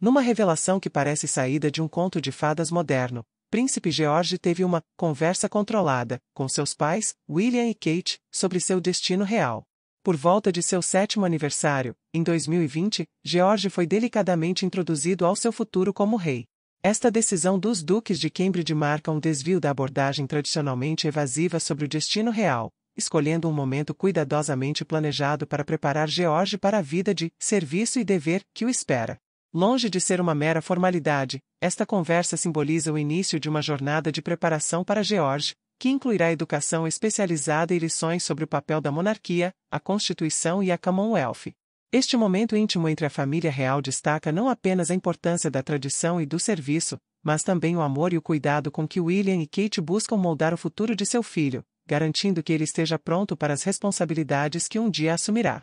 Numa revelação que parece saída de um conto de fadas moderno, Príncipe George teve uma conversa controlada com seus pais, William e Kate, sobre seu destino real. Por volta de seu sétimo aniversário, em 2020, George foi delicadamente introduzido ao seu futuro como rei. Esta decisão dos duques de Cambridge marca um desvio da abordagem tradicionalmente evasiva sobre o destino real, escolhendo um momento cuidadosamente planejado para preparar George para a vida de serviço e dever que o espera. Longe de ser uma mera formalidade, esta conversa simboliza o início de uma jornada de preparação para George, que incluirá educação especializada e lições sobre o papel da monarquia, a Constituição e a Commonwealth. Este momento íntimo entre a família real destaca não apenas a importância da tradição e do serviço, mas também o amor e o cuidado com que William e Kate buscam moldar o futuro de seu filho, garantindo que ele esteja pronto para as responsabilidades que um dia assumirá.